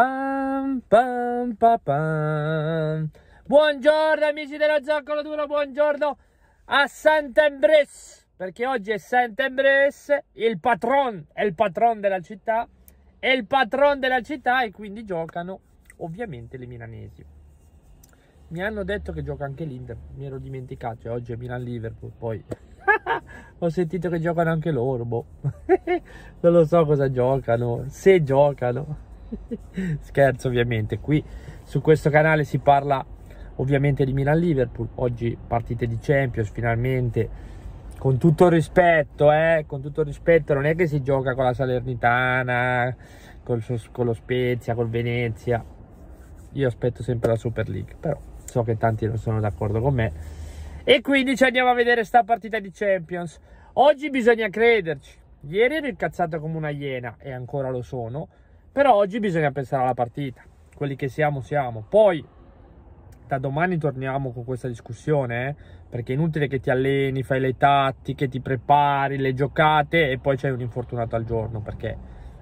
Pam, pam, pam, pam. Buongiorno amici della Zoccolo Duro, buongiorno a Sant'Embres, perché oggi è Sant'Embres, il patron, è il patron della città, è il patron della città e quindi giocano ovviamente le milanesi. Mi hanno detto che gioca anche l'Inter, mi ero dimenticato, cioè oggi è Milan-Liverpool, poi ho sentito che giocano anche loro, boh. non lo so cosa giocano, se giocano. scherzo ovviamente qui su questo canale si parla ovviamente di Milan-Liverpool oggi partite di Champions finalmente con tutto rispetto eh, con tutto rispetto non è che si gioca con la Salernitana col, con lo Spezia, col Venezia io aspetto sempre la Super League però so che tanti non sono d'accordo con me e quindi ci andiamo a vedere sta partita di Champions oggi bisogna crederci ieri ero incazzato come una iena e ancora lo sono però oggi bisogna pensare alla partita, quelli che siamo siamo. Poi da domani torniamo con questa discussione, eh? perché è inutile che ti alleni, fai le tattiche, ti prepari, le giocate e poi c'è un infortunato al giorno, perché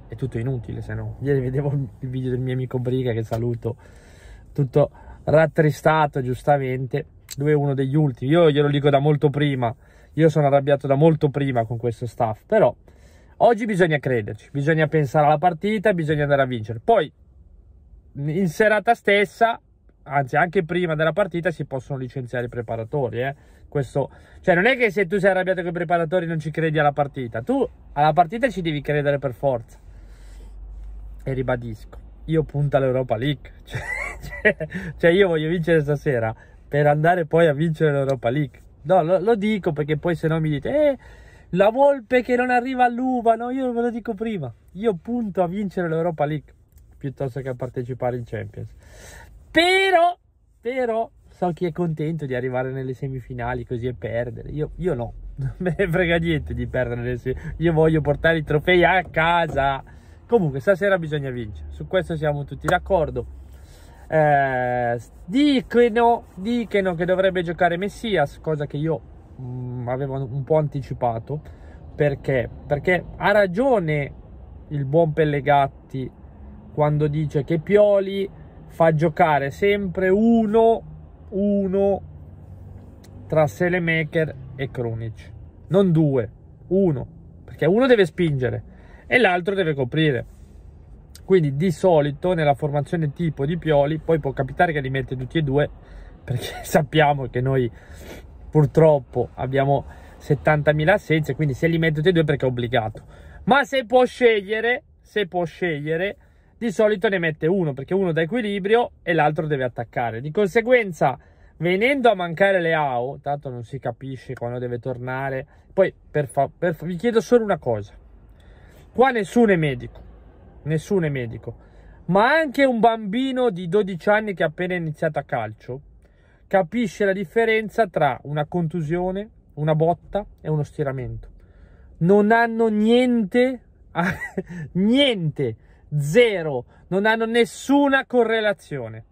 è tutto inutile se no. Ieri vedevo il video del mio amico Briga che saluto, tutto rattristato giustamente, lui è uno degli ultimi, io glielo dico da molto prima, io sono arrabbiato da molto prima con questo staff, però Oggi bisogna crederci, bisogna pensare alla partita, bisogna andare a vincere. Poi in serata stessa, anzi anche prima della partita, si possono licenziare i preparatori. Eh? Questo, cioè non è che se tu sei arrabbiato con i preparatori non ci credi alla partita. Tu alla partita ci devi credere per forza. E ribadisco, io punto all'Europa League. Cioè, cioè, cioè, io voglio vincere stasera per andare poi a vincere l'Europa League. No, lo, lo dico perché poi se no mi dite... Eh, la volpe che non arriva no, io ve lo dico prima. Io punto a vincere l'Europa League piuttosto che a partecipare in Champions. Però, però, so chi è contento di arrivare nelle semifinali così e perdere. Io, io no, non me ne frega niente di perdere le semifinali. Io voglio portare i trofei a casa. Comunque, stasera bisogna vincere. Su questo siamo tutti d'accordo. Eh, dicono, dicono che dovrebbe giocare Messias, cosa che io mh, mm, avevano un po' anticipato. Perché? Perché ha ragione il buon Pellegatti quando dice che Pioli fa giocare sempre uno, uno tra Selemaker e Kronic Non due, uno. Perché uno deve spingere e l'altro deve coprire. Quindi di solito nella formazione tipo di Pioli, poi può capitare che li mette tutti e due, perché sappiamo che noi purtroppo abbiamo 70.000 assenze, quindi se li metto tutti e due perché è obbligato. Ma se può scegliere, se può scegliere, di solito ne mette uno perché uno da equilibrio e l'altro deve attaccare. Di conseguenza, venendo a mancare le AO, tanto non si capisce quando deve tornare. Poi per fa- per fa- vi chiedo solo una cosa. Qua nessuno è medico, nessuno è medico, ma anche un bambino di 12 anni che ha appena iniziato a calcio capisce la differenza tra una contusione, una botta e uno stiramento. Non hanno niente, niente, zero, non hanno nessuna correlazione.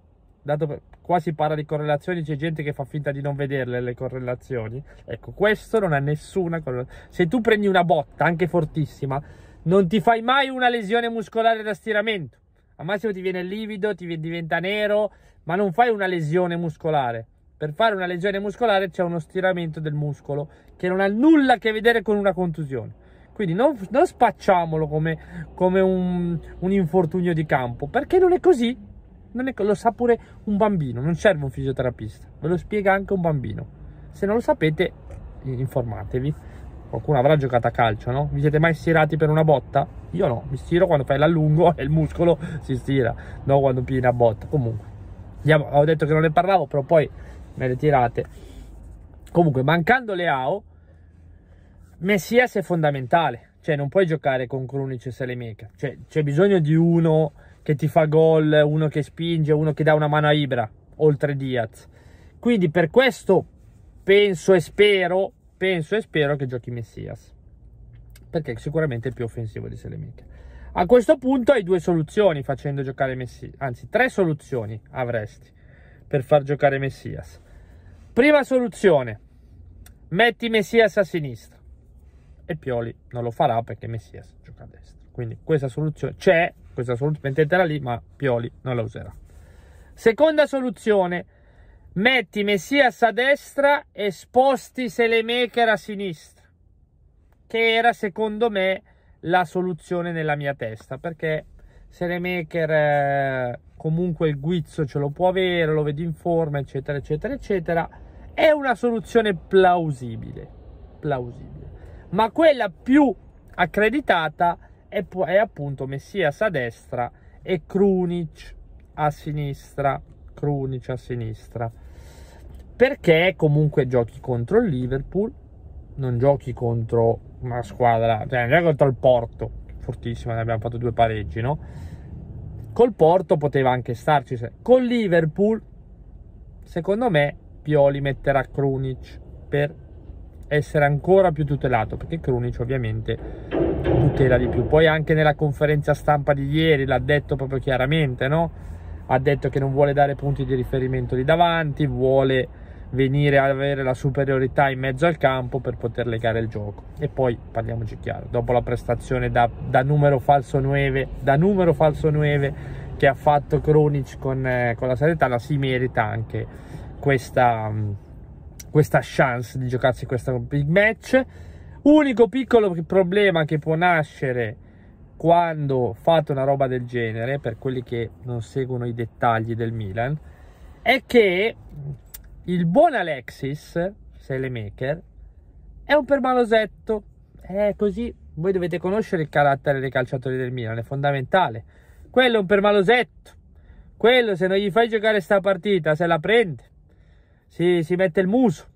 Dato per, qua si parla di correlazioni, c'è gente che fa finta di non vederle le correlazioni. Ecco, questo non ha nessuna correlazione. Se tu prendi una botta, anche fortissima, non ti fai mai una lesione muscolare da stiramento. Al massimo ti viene livido, ti diventa nero, ma non fai una lesione muscolare. Per fare una lesione muscolare c'è uno stiramento del muscolo che non ha nulla a che vedere con una contusione. Quindi non, non spacciamolo come, come un, un, infortunio di campo, perché non è così. Non è, lo sa pure un bambino, non serve un fisioterapista, ve lo spiega anche un bambino. Se non lo sapete, informatevi qualcuno avrà giocato a calcio, no? Vi siete mai stirati per una botta? Io no, mi stiro quando fai l'allungo e il muscolo si stira, non quando pigli una botta. Comunque, andiamo, ho detto che non ne parlavo, però poi me le tirate. Comunque, mancando le Messias è fondamentale. Cioè, non puoi giocare con Krunic e Salemeca. Cioè, c'è bisogno di uno che ti fa gol, uno che spinge, uno che dà una mano a Ibra, oltre Diaz. Quindi per questo penso e spero penso e spero che giochi Messias, perché sicuramente è più offensivo di Selemik. A questo punto hai due soluzioni facendo giocare Messias, anzi tre soluzioni avresti per far giocare Messias. Prima soluzione, metti Messias a sinistra e Pioli non lo farà perché Messias gioca a destra. Quindi questa soluzione c'è, questa soluzione mettetela lì, ma Pioli non la userà. Seconda soluzione, metti Messias a destra e sposti Selemaker a sinistra, che era secondo me la soluzione nella mia testa, perché Selemaker eh, comunque il guizzo ce lo può avere, lo vedi in forma, eccetera, eccetera, eccetera, è una soluzione plausibile, plausibile. Ma quella più accreditata è, è appunto Messias a destra e Krunic a sinistra. Krunic a sinistra perché comunque giochi contro il Liverpool, non giochi contro una squadra, cioè non giochi contro il Porto, fortissima, ne abbiamo fatto due pareggi, no? Col Porto poteva anche starci, se... con Liverpool secondo me Pioli metterà Krunic per essere ancora più tutelato, perché Krunic ovviamente tutela di più. Poi anche nella conferenza stampa di ieri l'ha detto proprio chiaramente, no? Ha detto che non vuole dare punti di riferimento lì davanti, vuole venire ad avere la superiorità in mezzo al campo per poter legare il gioco. E poi parliamoci chiaro, dopo la prestazione da, da numero falso 9, da numero falso 9 che ha fatto Kronic con, eh, con la Salernitana, si merita anche questa, mm, questa chance di giocarsi questo big match. Unico piccolo problema che può nascere quando fate una roba del genere, per quelli che non seguono i dettagli del Milan, è che il buon Alexis, Selemaker, è un permalosetto. È così, voi dovete conoscere il carattere dei calciatori del Milan, è fondamentale. Quello è un permalosetto. Quello, se non gli fai giocare sta partita, se la prende, si, si mette il muso.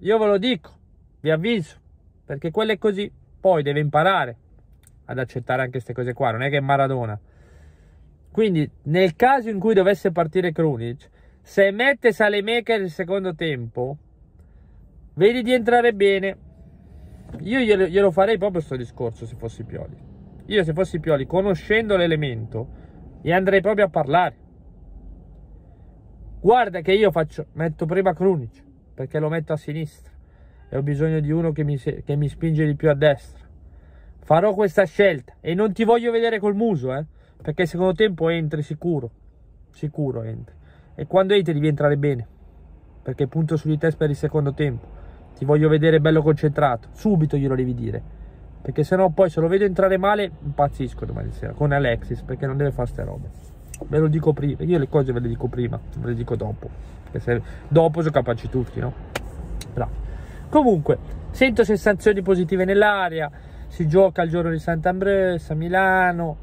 Io ve lo dico, vi avviso, perché quello è così. Poi deve imparare ad accettare anche queste cose qua, non è che è Maradona. Quindi, nel caso in cui dovesse partire Krunic, se mette Salemaker il secondo tempo, vedi di entrare bene. Io glielo, glielo farei proprio questo discorso se fossi Pioli. Io se fossi Pioli, conoscendo l'elemento, e andrei proprio a parlare. Guarda che io faccio, metto prima Krunic, perché lo metto a sinistra e ho bisogno di uno che mi, che mi spinge di più a destra. Farò questa scelta e non ti voglio vedere col muso, eh, perché secondo tempo entri sicuro, sicuro entri e quando Eite devi entrare bene, perché punto su di te per il secondo tempo, ti voglio vedere bello concentrato, subito glielo devi dire, perché sennò poi se lo vedo entrare male impazzisco domani sera con Alexis, perché non deve fare ste robe. Ve lo dico prima, io le cose ve le dico prima, ve le dico dopo, perché se dopo sono capaci tutti, no? Bravo. Comunque, sento sensazioni positive nell'aria, si gioca il giorno di Sant'Ambrose a Milano,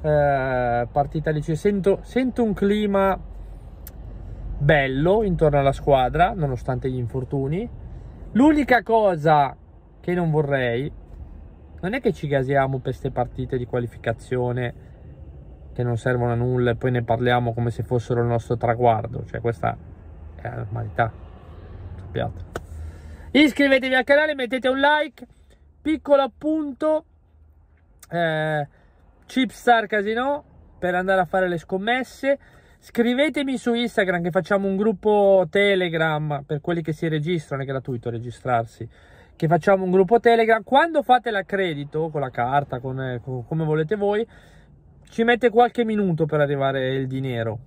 eh, partita lì, sento, sento un clima bello intorno alla squadra, nonostante gli infortuni. L'unica cosa che non vorrei non è che ci gasiamo per queste partite di qualificazione che non servono a nulla e poi ne parliamo come se fossero il nostro traguardo, cioè questa è la normalità, sappiate. Iscrivetevi al canale, mettete un like, piccolo appunto, eh, Chipstar Casino per andare a fare le scommesse. Scrivetemi su Instagram che facciamo un gruppo Telegram per quelli che si registrano, è gratuito registrarsi. Che facciamo un gruppo Telegram. Quando fate l'accredito con la carta, con, eh, con, come volete voi, ci mette qualche minuto per arrivare il dinero.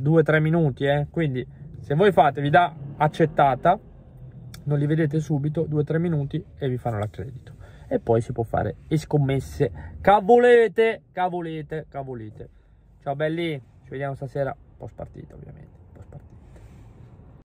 2-3 minuti, eh? Quindi se voi fate, vi dà accettata, non li vedete subito, 2-3 minuti e vi fanno l'accredito. E poi si può fare e scommesse. Cavolete, cavolete, cavolete. Ciao belli. Ci vediamo stasera post partita ovviamente.